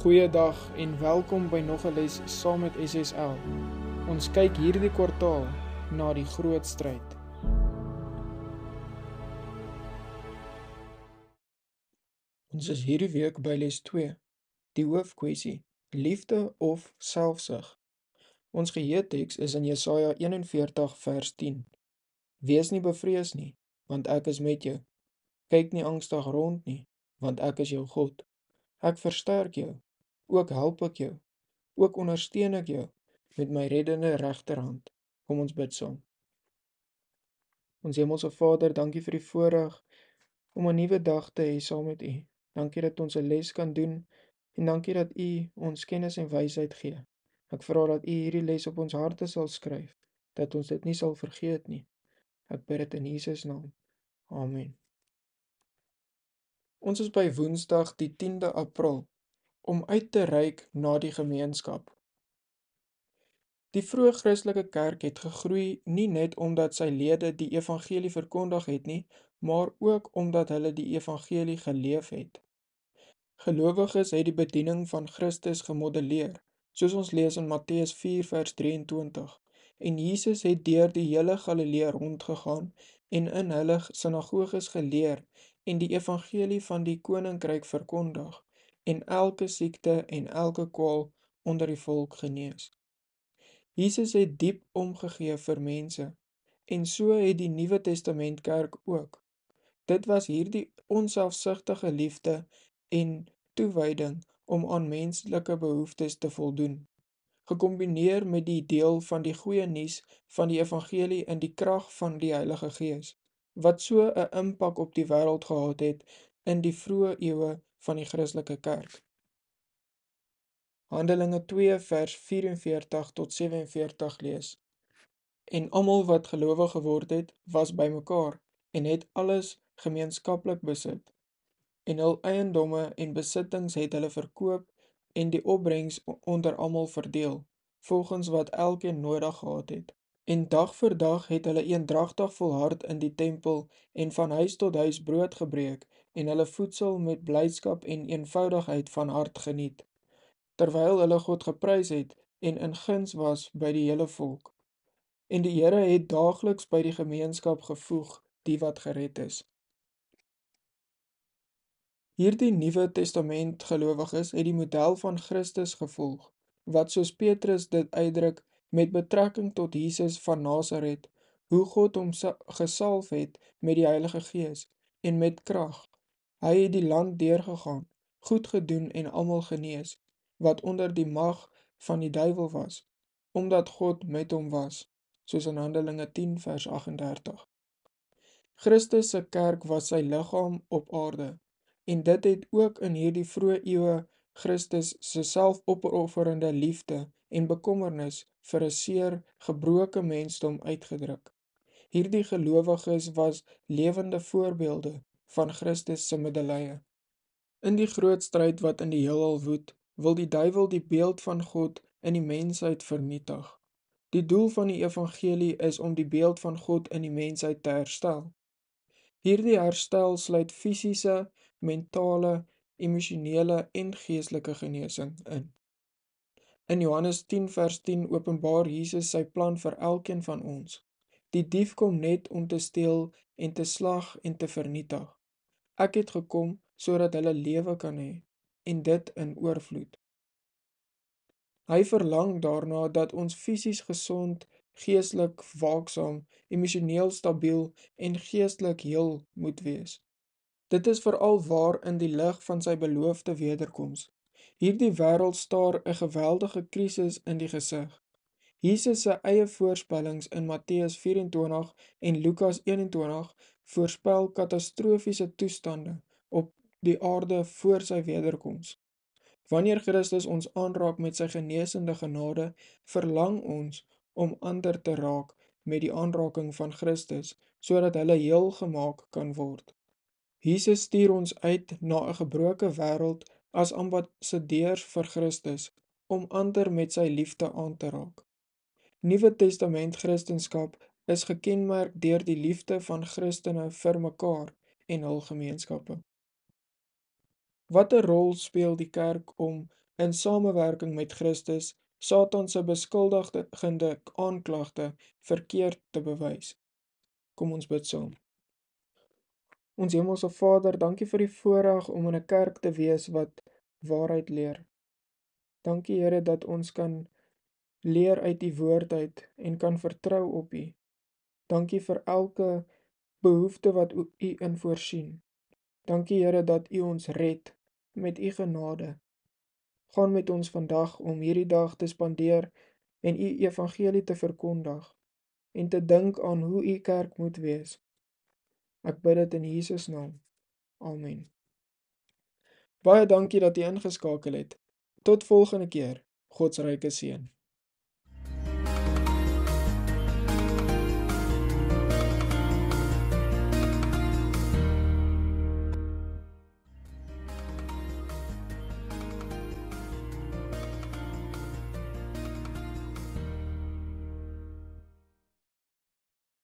Goeiedag en welkom by nog 'n les saam met SSL. Ons kyk hierdie kwartaal na die groot stryd. Ons is hierdie week by les 2, die hoofkwessie: liefde of selfsug. Ons geheeteks is in Jesaja 41 vers 10. Wees nie bevrees nie, want ek is met jou. Kyk nie angstig rond nie, want ek is jou God. Ek versterk jou ook help ek jou. Ook ondersteun ek jou met my reddende regterhand. Kom ons bid saam. Ons Hemelse Vader, dankie vir die voorreg om 'n nuwe dag te hê saam met U. Dankie dat ons 'n les kan doen en dankie dat U ons kennis en wysheid gee. Ek vra dat U hierdie les op ons harte sal skryf, dat ons dit nie sal vergeet nie. Ek bid dit in Jesus naam. Amen. Ons is by Woensdag die 10de April 2022 om uit te reik na die gemeenskap. Die vroeë Christelike kerk het gegroei nie net omdat sy lede die evangelie verkondig het nie, maar ook omdat hulle die evangelie geleef het. Gelowiges het die bediening van Christus gemodelleer, soos ons lees in Matteus 4:23. En Jesus het deur die hele Galilea rondgegaan en in hulle sinagoges geleer en die evangelie van die koninkryk verkondig en elke siekte en elke kwaal onder die volk genees. Jesus het diep omgegee vir mense en so het die Nuwe Testament kerk ook. Dit was hierdie onselfsugtige liefde en toewyding om aan menslike behoeftes te voldoen, gekombineer met die deel van die goeie nuus van die evangelie in die krag van die Heilige Gees, wat so 'n impak op die wêreld gehad het in die vroeë eeue van die Christelike Kerk. Handelinge 2 vers 44 tot 47 lees. En almal wat gelowig geword het, was bymekaar en het alles gemeenskaplik besit. En hul eiendomme en besittings het hulle verkoop en die opbrengs onder almal verdeel, volgens wat elkeen nodig gehad het. En dag vir dag het hulle eendragtig volhard in die tempel en van huis tot huis brood gebreek en hulle voedsel met blydskap en eenvoudigheid van hart geniet terwyl hulle God geprys het en in guns was by die hele volk. En die Here het daagliks by die gemeenskap gevoeg die wat gered is. Hierdie Nuwe Testament gelowiges het die model van Christus gevolg wat soos Petrus dit uitdruk met betrekking tot Jesus van Nasaret, hoe God hom gesalf het met die Heilige Gees en met krag. Hy het die land deurgegaan, goed gedoen en almal genees wat onder die mag van die duiwel was, omdat God met hom was, soos in Handelinge 10 vers 38. Christus se kerk was sy liggaam op aarde en dit het ook in hierdie vroeë eeue Christus se selfopofferende liefde en bekommernis vir 'n seer gebroke mensdom uitgedruk. Hierdie gelowiges was lewende voorbeelde van Christus se medelee. In die groot stryd wat in die heelal woed, wil die duiwel die beeld van God in die mensheid vernietig. Die doel van die evangelie is om die beeld van God in die mensheid te herstel. Hierdie herstel sluit fisiese, mentale, emosionele en geestelike genesing in. In Johannes 10 vers 10 openbaar Jesus sy plan vir elkeen van ons. Die dief kom net om te steel en te slag en te vernietig. Ek het gekom sodat hulle lewe kan hê en dit in oorvloed. Hy verlang daarna dat ons fisies gesond, geestelik waaksaam, emosioneel stabiel en geestelik heel moet wees. Dit is veral waar in die lig van sy beloofde wederkoms Hierdie wêreld staar 'n geweldige krisis in die gesig. Jesus se eie voorspellings in Matteus 24 en Lukas 21 voorspel katastrofiese toestande op die aarde voor sy wederkoms. Wanneer Christus ons aanraak met sy genesende genade, verlang ons om ander te raak met die aanraking van Christus sodat hulle heel gemaak kan word. Jesus stuur ons uit na 'n gebroke wêreld as ambassadeurs vir Christus om ander met sy liefde aan te raak. Nuwe Testament Christendom is gekenmerk deur die liefde van Christene vir mekaar en hul gemeenskappe. Watter rol speel die kerk om in samewerking met Christus Satan se beskuldigende aanklagte verkeerd te bewys? Kom ons bid saam. So. Ons Hemelse Vader, dankie vir die voorreg om in 'n kerk te wees wat waarheid leer. Dankie Here dat ons kan leer uit U woord uit en kan vertrou op U. Dankie vir elke behoefte wat U in voorsien. Dankie Here dat U ons red met U genade. Gaan met ons vandag om hierdie dag te spandeer en U evangelie te verkondig en te dink aan hoe U kerk moet wees. Ek bid dit in Jesus naam. Amen. Baie dankie dat jy ingeskakel het. Tot volgende keer. God se ryke seën.